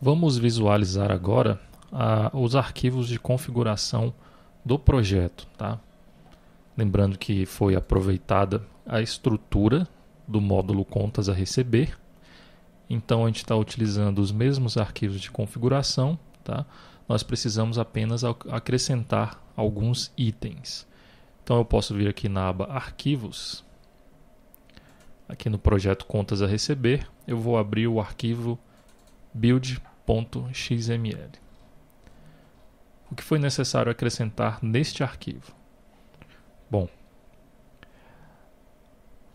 Vamos visualizar agora ah, os arquivos de configuração do projeto. Tá? Lembrando que foi aproveitada a estrutura do módulo contas a receber. Então a gente está utilizando os mesmos arquivos de configuração. Tá? Nós precisamos apenas acrescentar alguns itens. Então eu posso vir aqui na aba Arquivos. Aqui no projeto Contas a Receber, eu vou abrir o arquivo build.xml. O que foi necessário acrescentar neste arquivo? Bom,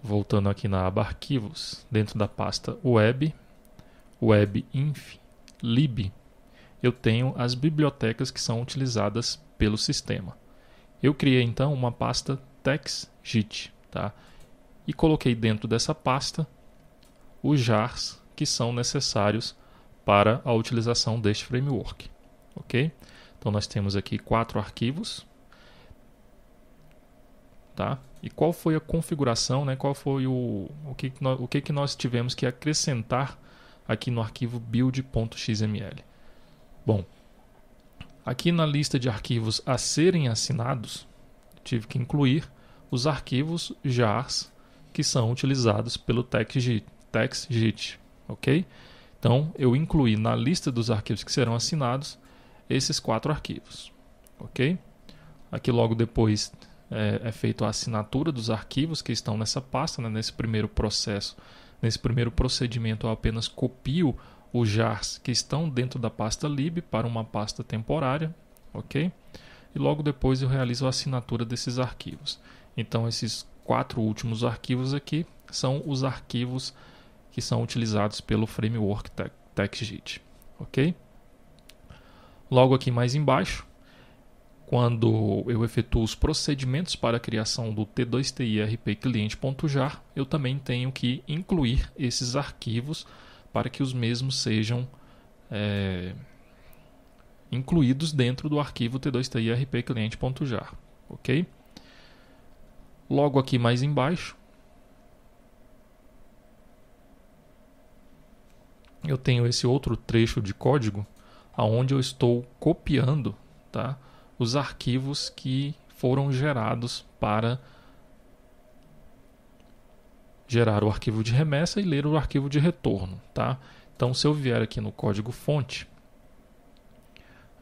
voltando aqui na aba arquivos, dentro da pasta web, webinf, lib, eu tenho as bibliotecas que são utilizadas pelo sistema. Eu criei então uma pasta texgit, tá? E coloquei dentro dessa pasta os jars que são necessários para a utilização deste framework. Ok? Então nós temos aqui quatro arquivos. Tá? E qual foi a configuração, né? qual foi o, o, que, que nós, o que, que nós tivemos que acrescentar aqui no arquivo build.xml. Bom, aqui na lista de arquivos a serem assinados, tive que incluir os arquivos jars que são utilizados pelo TextGIT, TextGIT ok? Então, eu incluí na lista dos arquivos que serão assinados esses quatro arquivos, ok? Aqui logo depois é, é feita a assinatura dos arquivos que estão nessa pasta, né? nesse primeiro processo, nesse primeiro procedimento eu apenas copio os jars que estão dentro da pasta lib para uma pasta temporária, ok? E logo depois eu realizo a assinatura desses arquivos. Então esses quatro últimos arquivos aqui são os arquivos que são utilizados pelo framework TechGit, ok? Logo aqui mais embaixo, quando eu efetuo os procedimentos para a criação do t2tirp cliente.jar, eu também tenho que incluir esses arquivos para que os mesmos sejam é, incluídos dentro do arquivo t2tirp cliente.jar, ok? Logo aqui mais embaixo, eu tenho esse outro trecho de código aonde eu estou copiando tá, os arquivos que foram gerados para gerar o arquivo de remessa e ler o arquivo de retorno. Tá? Então, se eu vier aqui no código fonte,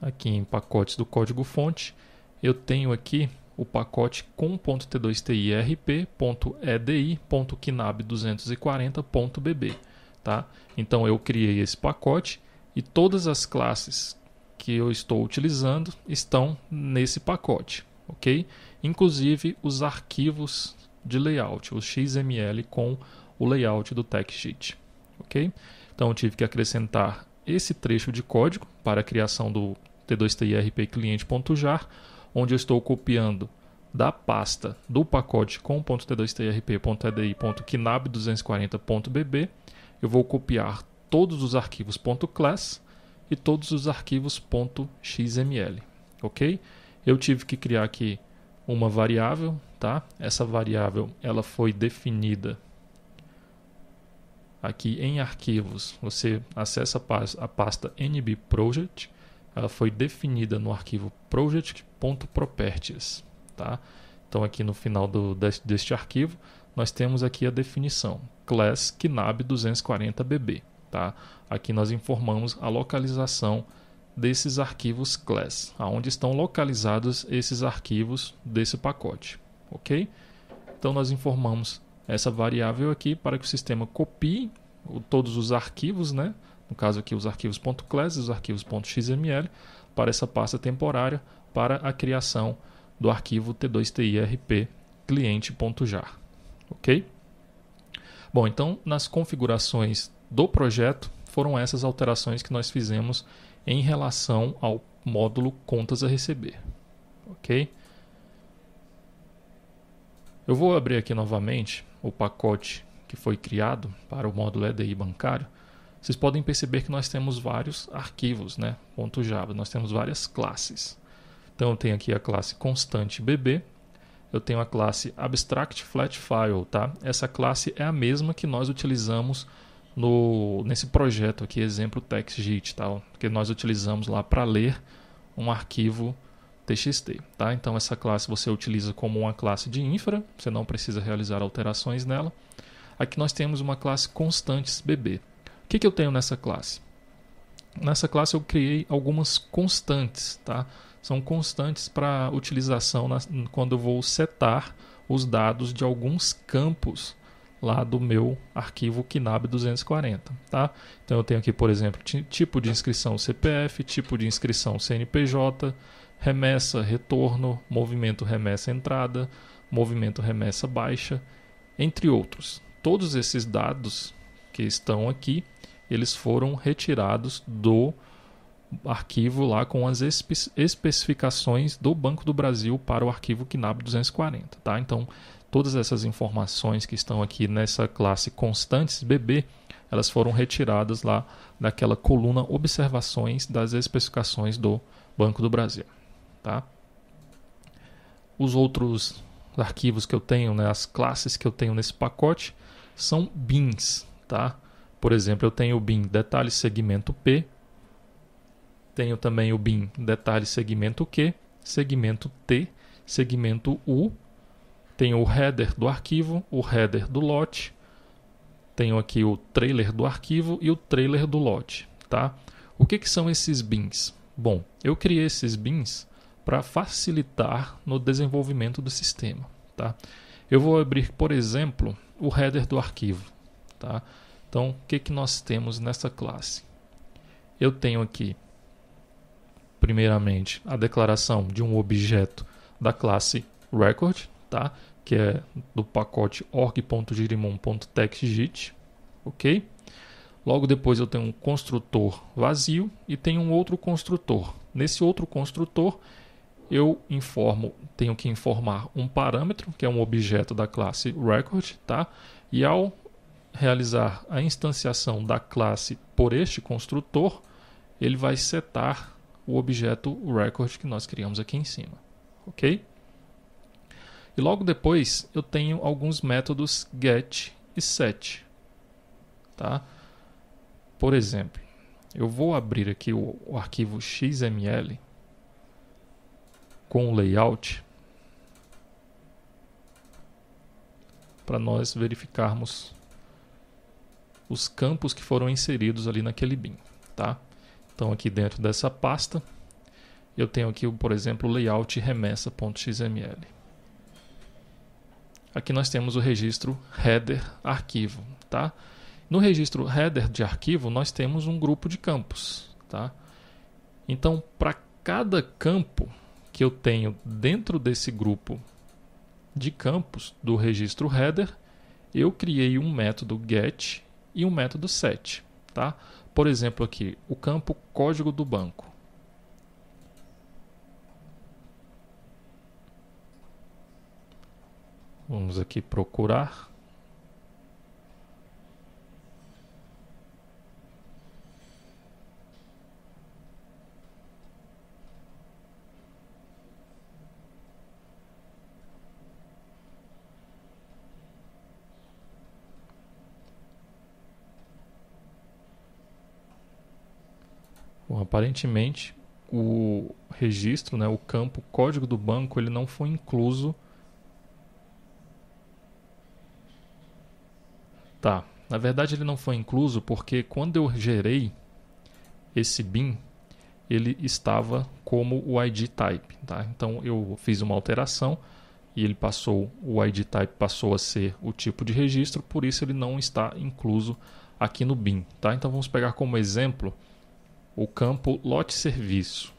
aqui em pacotes do código fonte, eu tenho aqui o pacote com.t2tirp.edi.knab240.bb. Tá? Então eu criei esse pacote e todas as classes que eu estou utilizando estão nesse pacote, ok? Inclusive os arquivos de layout, o XML com o layout do TechSheet, ok? Então eu tive que acrescentar esse trecho de código para a criação do t 2 cliente.jar, onde eu estou copiando da pasta do pacote com.t2trp.edi.knab240.bb eu vou copiar todos os arquivos .class e todos os arquivos .xml, ok? Eu tive que criar aqui uma variável, tá? Essa variável ela foi definida aqui em arquivos. Você acessa a pasta nbproject, ela foi definida no arquivo project.properties, tá? Então aqui no final do, deste, deste arquivo nós temos aqui a definição Class KNAB 240BB. Tá? Aqui nós informamos a localização desses arquivos class, aonde estão localizados esses arquivos desse pacote, ok? Então nós informamos essa variável aqui para que o sistema copie todos os arquivos, né? No caso aqui os arquivos .class e os arquivos .xml para essa pasta temporária para a criação do arquivo t2tirp cliente.jar, ok? Bom, então nas configurações do projeto foram essas alterações que nós fizemos em relação ao módulo contas a receber. OK? Eu vou abrir aqui novamente o pacote que foi criado para o módulo EDI bancário. Vocês podem perceber que nós temos vários arquivos, né? Ponto .java, nós temos várias classes. Então eu tenho aqui a classe constante BB, eu tenho a classe Abstract Flat File, tá? Essa classe é a mesma que nós utilizamos no, nesse projeto aqui, exemplo TextGIT, tá? que nós utilizamos lá para ler um arquivo TXT. Tá? Então, essa classe você utiliza como uma classe de infra, você não precisa realizar alterações nela. Aqui nós temos uma classe constantes BB. O que, que eu tenho nessa classe? Nessa classe eu criei algumas constantes, tá? são constantes para utilização na, quando eu vou setar os dados de alguns campos lá do meu arquivo KNAB 240, tá? Então eu tenho aqui, por exemplo, tipo de inscrição CPF, tipo de inscrição CNPJ, remessa, retorno, movimento remessa entrada, movimento remessa baixa, entre outros. Todos esses dados que estão aqui, eles foram retirados do arquivo lá com as espe especificações do Banco do Brasil para o arquivo KNAB 240, tá? Então, todas essas informações que estão aqui nessa classe constantes BB, elas foram retiradas lá daquela coluna observações das especificações do Banco do Brasil, tá? Os outros arquivos que eu tenho, né, as classes que eu tenho nesse pacote são bins, tá? Por exemplo, eu tenho o bin detalhe segmento P, tenho também o bin detalhe segmento Q, segmento T, segmento U. Tenho o header do arquivo, o header do lote. Tenho aqui o trailer do arquivo e o trailer do lote. Tá? O que, que são esses bins? Bom, eu criei esses bins para facilitar no desenvolvimento do sistema. Tá? Eu vou abrir, por exemplo, o header do arquivo. Tá? Então, o que, que nós temos nessa classe? Eu tenho aqui primeiramente, a declaração de um objeto da classe record, tá? que é do pacote org.girimon.textgit, ok? Logo depois eu tenho um construtor vazio e tenho um outro construtor. Nesse outro construtor eu informo, tenho que informar um parâmetro, que é um objeto da classe record, tá? E ao realizar a instanciação da classe por este construtor, ele vai setar o objeto record que nós criamos aqui em cima, ok? E logo depois eu tenho alguns métodos get e set, tá? Por exemplo, eu vou abrir aqui o, o arquivo XML com o layout para nós verificarmos os campos que foram inseridos ali naquele bin, tá? Então aqui dentro dessa pasta, eu tenho aqui, por exemplo, layout remessa.xml. Aqui nós temos o registro header arquivo, tá? No registro header de arquivo, nós temos um grupo de campos, tá? Então, para cada campo que eu tenho dentro desse grupo de campos do registro header, eu criei um método get e um método set, tá? Por exemplo, aqui, o campo código do banco. Vamos aqui procurar. aparentemente o registro, né, o campo o código do banco, ele não foi incluso. Tá, na verdade ele não foi incluso porque quando eu gerei esse bin, ele estava como o ID type, tá? Então eu fiz uma alteração e ele passou o ID type passou a ser o tipo de registro, por isso ele não está incluso aqui no bin, tá? Então vamos pegar como exemplo o campo lote serviço.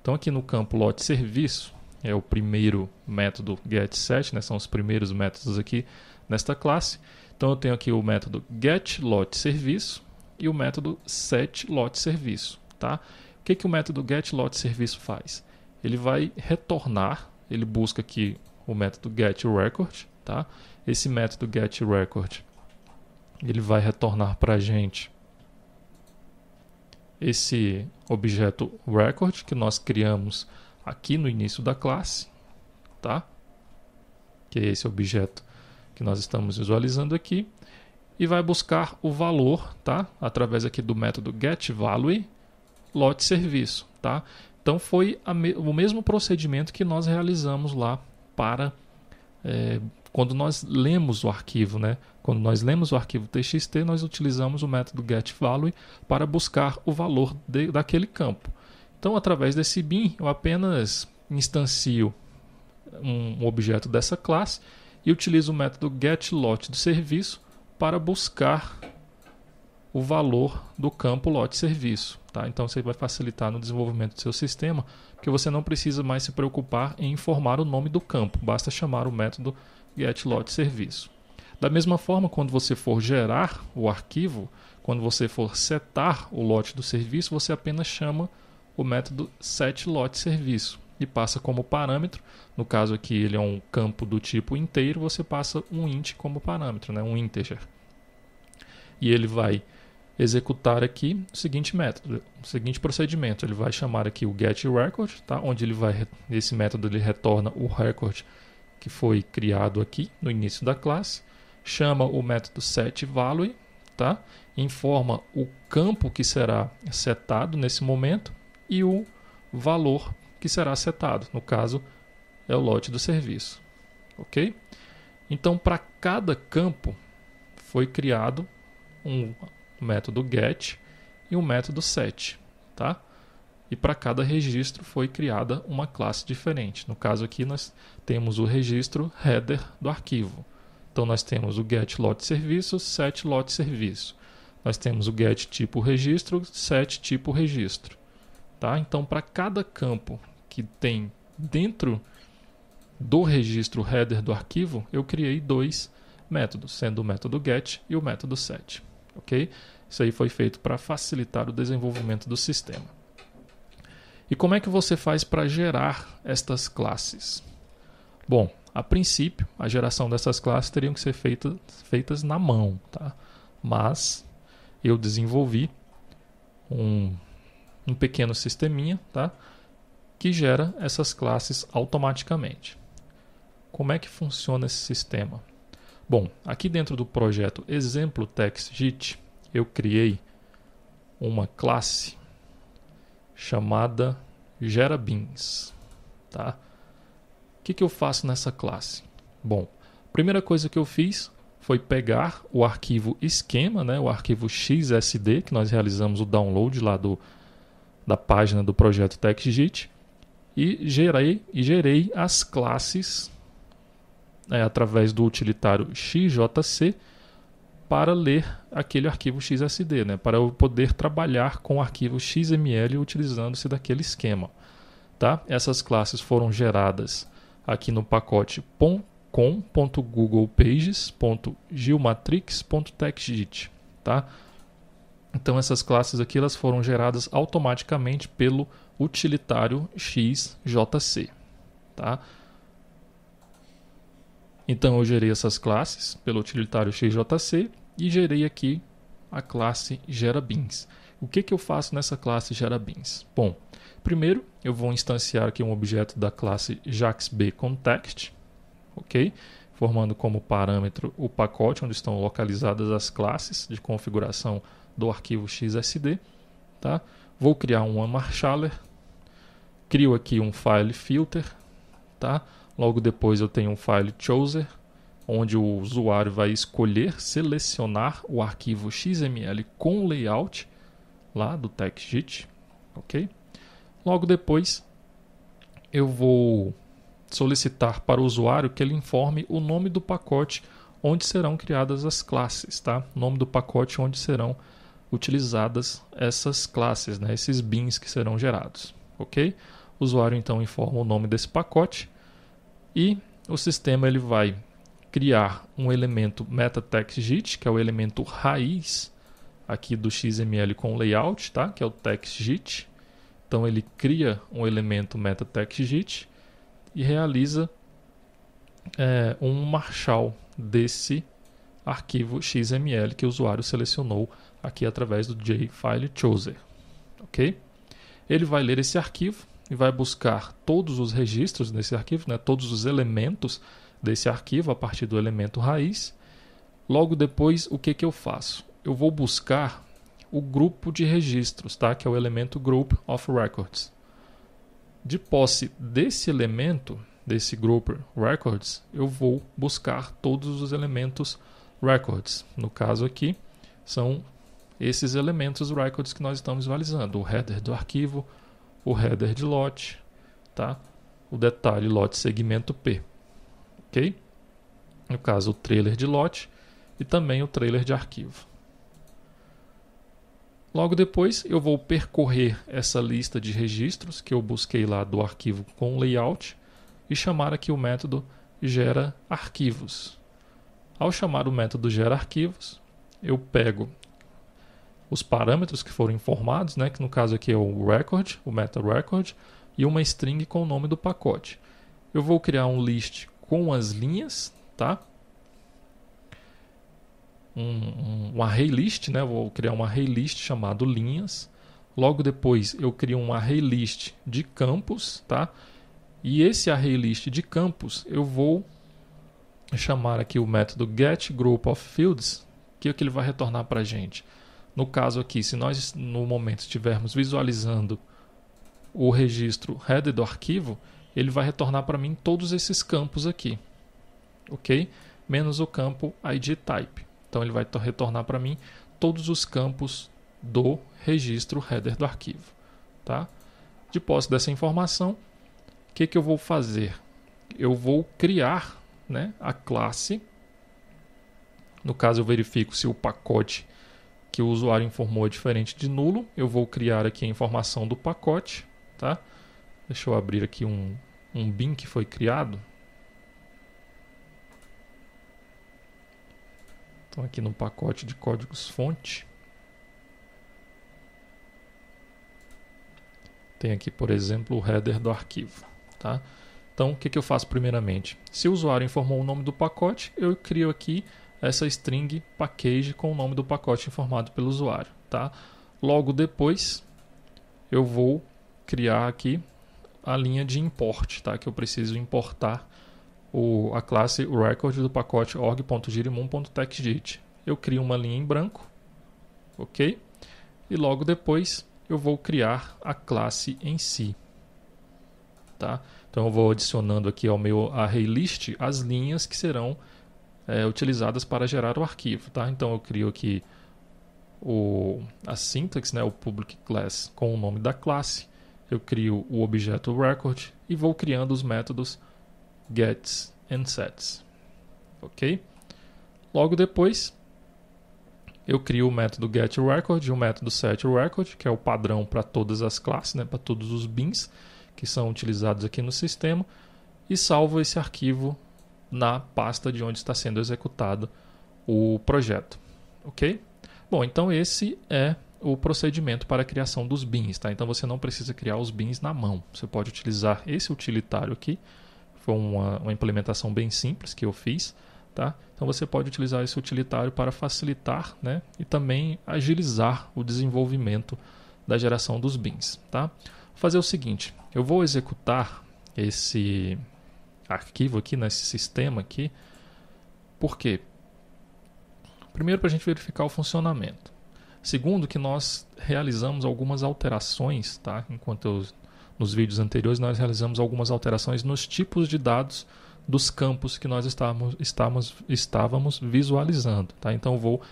Então aqui no campo lote serviço é o primeiro método getSet, né? são os primeiros métodos aqui nesta classe. Então eu tenho aqui o método getLotServiço e o método setLotServiço, tá? O que, que o método getLotServiço faz? Ele vai retornar, ele busca aqui o método getRecord, tá? Esse método getRecord ele vai retornar para a gente esse objeto record que nós criamos aqui no início da classe, tá? Que é esse objeto que nós estamos visualizando aqui e vai buscar o valor, tá? Através aqui do método getValue lote serviço, tá? Então foi me o mesmo procedimento que nós realizamos lá para é, quando nós lemos o arquivo, né? Quando nós lemos o arquivo txt, nós utilizamos o método getValue para buscar o valor de, daquele campo. Então, através desse bin, eu apenas instancio um objeto dessa classe e utilizo o método getLot do serviço para buscar o valor do campo lote serviço. Tá? Então você vai facilitar no desenvolvimento do seu sistema, porque você não precisa mais se preocupar em informar o nome do campo, basta chamar o método get lote serviço. Da mesma forma, quando você for gerar o arquivo, quando você for setar o lote do serviço, você apenas chama o método serviço e passa como parâmetro, no caso aqui ele é um campo do tipo inteiro, você passa um int como parâmetro, né? um integer. E ele vai executar aqui o seguinte método, o seguinte procedimento. Ele vai chamar aqui o getRecord, tá? onde ele vai, esse método ele retorna o record que foi criado aqui no início da classe, chama o método setValue, tá? informa o campo que será setado nesse momento e o valor que será setado, no caso é o lote do serviço, ok? Então para cada campo foi criado um método get e um método set, tá? e para cada registro foi criada uma classe diferente. No caso aqui, nós temos o registro header do arquivo. Então, nós temos o get lote serviço, set lote serviço. Nós temos o get tipo registro, set tipo registro. Tá? Então, para cada campo que tem dentro do registro header do arquivo, eu criei dois métodos, sendo o método get e o método set. Ok? Isso aí foi feito para facilitar o desenvolvimento do sistema. E como é que você faz para gerar estas classes? Bom, a princípio, a geração dessas classes teriam que ser feita, feitas na mão, tá? Mas eu desenvolvi um, um pequeno sisteminha, tá? Que gera essas classes automaticamente. Como é que funciona esse sistema? Bom, aqui dentro do projeto Exemplo TextGIT, eu criei uma classe chamada gera beans, tá? O que, que eu faço nessa classe? Bom, a primeira coisa que eu fiz foi pegar o arquivo esquema, né, o arquivo XSD, que nós realizamos o download lá do, da página do projeto TextJIT, e gerei, e gerei as classes né, através do utilitário XJC para ler aquele arquivo XSD, né? para eu poder trabalhar com o arquivo XML utilizando-se daquele esquema. Tá? Essas classes foram geradas aqui no pacote com.googlepages.geomatrix.textedit. Tá? Então essas classes aqui elas foram geradas automaticamente pelo utilitário XJC. Tá? Então eu gerei essas classes pelo utilitário XJC e gerei aqui a classe GeraBeans. O que, que eu faço nessa classe GeraBeans? Bom, primeiro eu vou instanciar aqui um objeto da classe JaxBContext, ok? Formando como parâmetro o pacote onde estão localizadas as classes de configuração do arquivo XSD. Tá? Vou criar um Marshaller, crio aqui um file filter, tá? logo depois eu tenho um file chooser, onde o usuário vai escolher selecionar o arquivo XML com layout lá do TechGit, ok? Logo depois, eu vou solicitar para o usuário que ele informe o nome do pacote onde serão criadas as classes, tá? O nome do pacote onde serão utilizadas essas classes, né? Esses bins que serão gerados, ok? O usuário então informa o nome desse pacote e o sistema ele vai criar um elemento meta-text-git, que é o elemento raiz aqui do XML com layout, tá? que é o text-git. Então ele cria um elemento meta-text-git e realiza é, um marshal desse arquivo XML que o usuário selecionou aqui através do jFileChooser. Ok? Ele vai ler esse arquivo e vai buscar todos os registros nesse arquivo, né, todos os elementos desse arquivo a partir do elemento raiz. Logo depois, o que, que eu faço? Eu vou buscar o grupo de registros, tá? que é o elemento Group of Records. De posse desse elemento, desse Group Records, eu vou buscar todos os elementos Records. No caso aqui, são esses elementos records que nós estamos visualizando. O header do arquivo, o header de lote, tá? o detalhe lote segmento P ok? No caso, o trailer de lote e também o trailer de arquivo. Logo depois, eu vou percorrer essa lista de registros que eu busquei lá do arquivo com layout e chamar aqui o método gera arquivos. Ao chamar o método gera arquivos, eu pego os parâmetros que foram informados, né, que no caso aqui é o record, o meta record, e uma string com o nome do pacote. Eu vou criar um list com as linhas, tá? Um, um, um array list, né? Vou criar um array list chamado linhas. Logo depois eu crio um array list de campos, tá? E esse array list de campos eu vou chamar aqui o método getGroupOfFields, que é o que ele vai retornar para a gente. No caso aqui, se nós no momento estivermos visualizando o registro header do arquivo, ele vai retornar para mim todos esses campos aqui, ok? Menos o campo ID type. Então ele vai retornar para mim todos os campos do registro header do arquivo, tá? De posse dessa informação, o que, que eu vou fazer? Eu vou criar né, a classe. No caso, eu verifico se o pacote que o usuário informou é diferente de nulo. Eu vou criar aqui a informação do pacote, tá? Deixa eu abrir aqui um, um BIM que foi criado. Então aqui no pacote de códigos fonte. Tem aqui, por exemplo, o header do arquivo. Tá? Então, o que, que eu faço primeiramente? Se o usuário informou o nome do pacote, eu crio aqui essa string package com o nome do pacote informado pelo usuário. Tá? Logo depois, eu vou criar aqui a linha de import, tá? Que eu preciso importar o, a classe record do pacote org.girimum.textedit. Eu crio uma linha em branco, ok? E logo depois eu vou criar a classe em si, tá? Então eu vou adicionando aqui ao meu array list as linhas que serão é, utilizadas para gerar o arquivo, tá? Então eu crio aqui o, a syntax, né, o public class com o nome da classe eu crio o objeto record e vou criando os métodos gets and sets. Ok? Logo depois, eu crio o método getRecord e o método setRecord, que é o padrão para todas as classes, né, para todos os bins que são utilizados aqui no sistema, e salvo esse arquivo na pasta de onde está sendo executado o projeto. Ok? Bom, então esse é o procedimento para a criação dos bins. Tá? Então você não precisa criar os bins na mão. Você pode utilizar esse utilitário aqui. Foi uma, uma implementação bem simples que eu fiz. Tá? Então você pode utilizar esse utilitário para facilitar né? e também agilizar o desenvolvimento da geração dos bins. Tá? Vou fazer o seguinte: eu vou executar esse arquivo aqui, nesse né? sistema aqui. Por quê? Primeiro para a gente verificar o funcionamento. Segundo, que nós realizamos algumas alterações, tá? Enquanto eu, nos vídeos anteriores nós realizamos algumas alterações nos tipos de dados dos campos que nós estávamos, estávamos, estávamos visualizando, tá? Então vou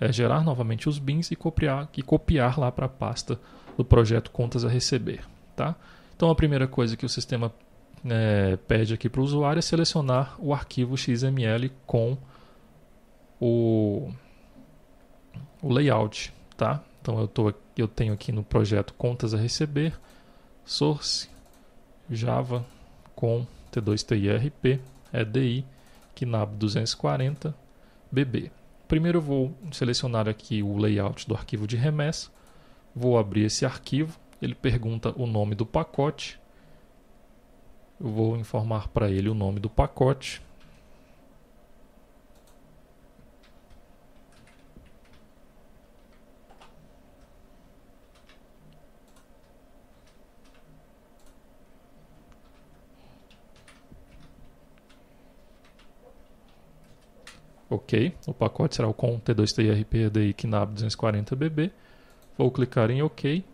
é, gerar novamente os bins e copiar, e copiar lá para a pasta do projeto Contas a Receber, tá? Então a primeira coisa que o sistema é, pede aqui para o usuário é selecionar o arquivo XML com o o layout, tá? Então eu, tô, eu tenho aqui no projeto contas a receber, source, java com t2tirp, edi, knab 240, bb. Primeiro eu vou selecionar aqui o layout do arquivo de remessa, vou abrir esse arquivo, ele pergunta o nome do pacote, eu vou informar para ele o nome do pacote, OK. O pacote será o com T2TIRPDI KNAB 240BB. Vou clicar em OK.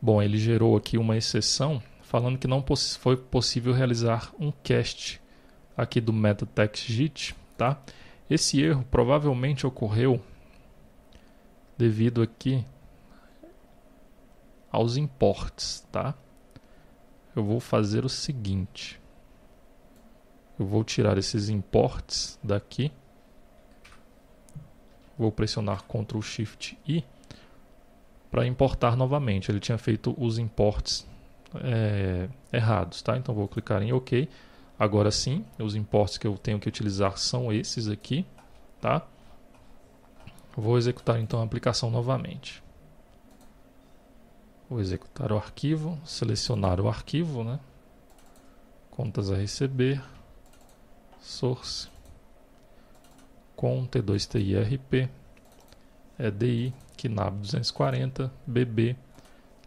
Bom, ele gerou aqui uma exceção falando que não foi possível realizar um cast aqui do MetaTextGit, tá? Esse erro provavelmente ocorreu devido aqui aos importes, tá? Eu vou fazer o seguinte. Eu vou tirar esses importes daqui. Vou pressionar Ctrl Shift I para importar novamente. Ele tinha feito os importes é, errados, tá? Então vou clicar em OK. Agora sim, os importes que eu tenho que utilizar são esses aqui, tá? Vou executar então a aplicação novamente. Vou executar o arquivo, selecionar o arquivo, né? Contas a receber, source, com T2TIRP, EDI, KNAB 240, BB,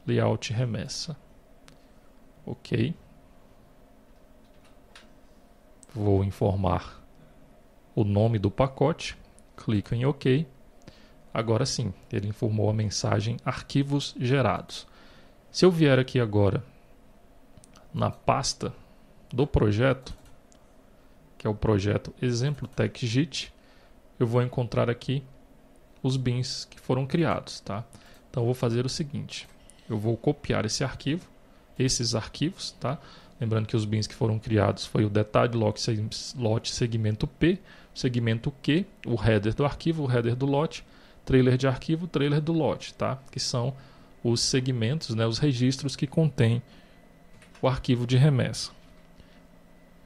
layout remessa. Ok. Vou informar o nome do pacote, clico em OK. Agora sim, ele informou a mensagem arquivos gerados. Se eu vier aqui agora na pasta do projeto, que é o projeto Exemplo TechGit, eu vou encontrar aqui os bins que foram criados, tá? Então eu vou fazer o seguinte, eu vou copiar esse arquivo, esses arquivos, tá? Lembrando que os bins que foram criados foi o detalhe lot segmento P, segmento Q, o header do arquivo, o header do lote, trailer de arquivo, trailer do lote, tá? Que são os segmentos, né, os registros que contém o arquivo de remessa.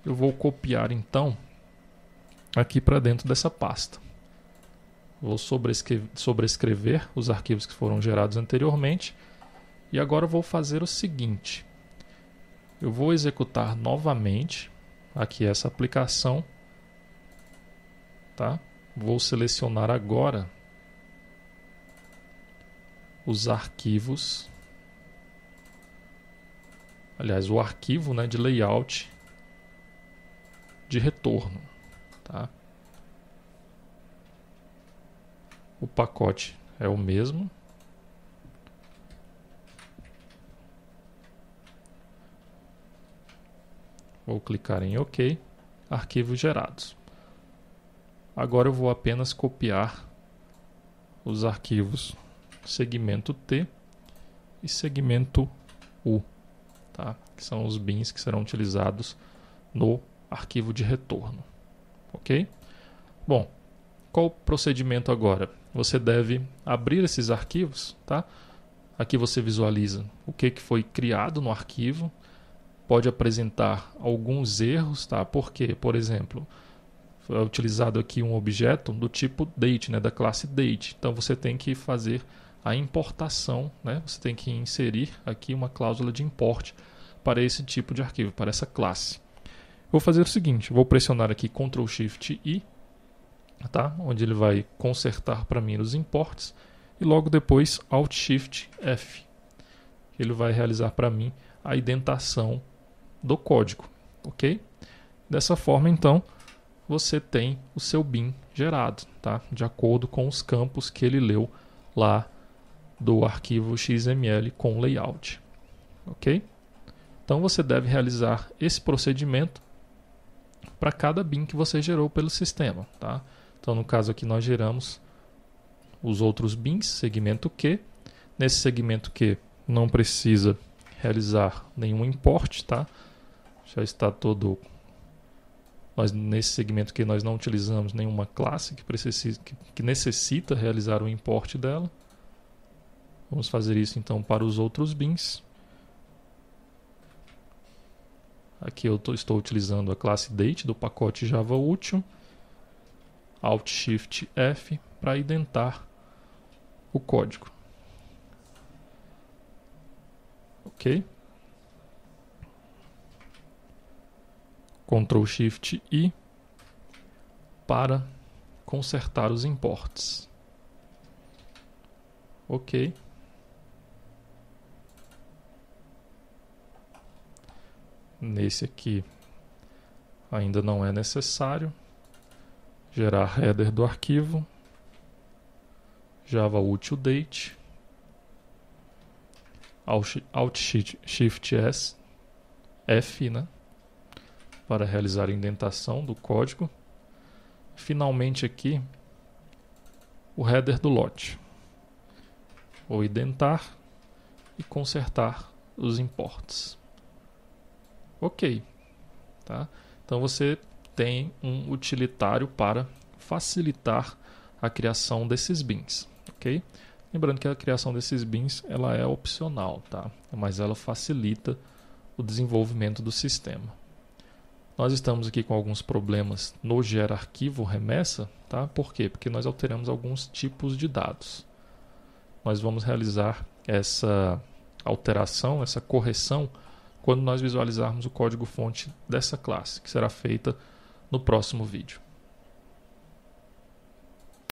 Eu vou copiar então aqui para dentro dessa pasta. Vou sobrescrever os arquivos que foram gerados anteriormente e agora vou fazer o seguinte. Eu vou executar novamente aqui essa aplicação, tá? Vou selecionar agora os arquivos. Aliás, o arquivo né, de layout de retorno. Tá? O pacote é o mesmo. Vou clicar em OK. Arquivos gerados. Agora eu vou apenas copiar os arquivos segmento T e segmento U, tá? que são os bins que serão utilizados no arquivo de retorno. Ok? Bom, qual o procedimento agora? Você deve abrir esses arquivos, tá? Aqui você visualiza o que, que foi criado no arquivo. Pode apresentar alguns erros, tá? Porque, por exemplo, foi utilizado aqui um objeto do tipo date, né? Da classe date. Então você tem que fazer a importação, né? Você tem que inserir aqui uma cláusula de importe para esse tipo de arquivo, para essa classe. Vou fazer o seguinte, vou pressionar aqui Ctrl Shift I, tá? Onde ele vai consertar para mim os importes e logo depois Alt Shift F. Ele vai realizar para mim a identação do código, OK? Dessa forma, então, você tem o seu BIM gerado, tá? De acordo com os campos que ele leu lá do arquivo XML com layout. Ok? Então você deve realizar esse procedimento para cada bin que você gerou pelo sistema. Tá? Então, no caso aqui, nós geramos os outros bins, segmento Q. Nesse segmento Q, não precisa realizar nenhum import, tá? Já está todo. Nós, nesse segmento que nós não utilizamos nenhuma classe que, precisa, que, que necessita realizar o import dela. Vamos fazer isso então para os outros bins. Aqui eu tô, estou utilizando a classe date do pacote Java útil. Alt Shift F para identar o código. OK? Ctrl Shift I para consertar os importes. OK. Nesse aqui ainda não é necessário. Gerar header do arquivo. Java útil date. Alt, Shift, S. F, né? Para realizar a indentação do código. Finalmente aqui o header do lote. Ou identar e consertar os importes ok. Tá? Então você tem um utilitário para facilitar a criação desses bins, ok? Lembrando que a criação desses bins ela é opcional, tá? mas ela facilita o desenvolvimento do sistema. Nós estamos aqui com alguns problemas no arquivo remessa, tá? Por quê? Porque nós alteramos alguns tipos de dados. Nós vamos realizar essa alteração, essa correção quando nós visualizarmos o código-fonte dessa classe, que será feita no próximo vídeo.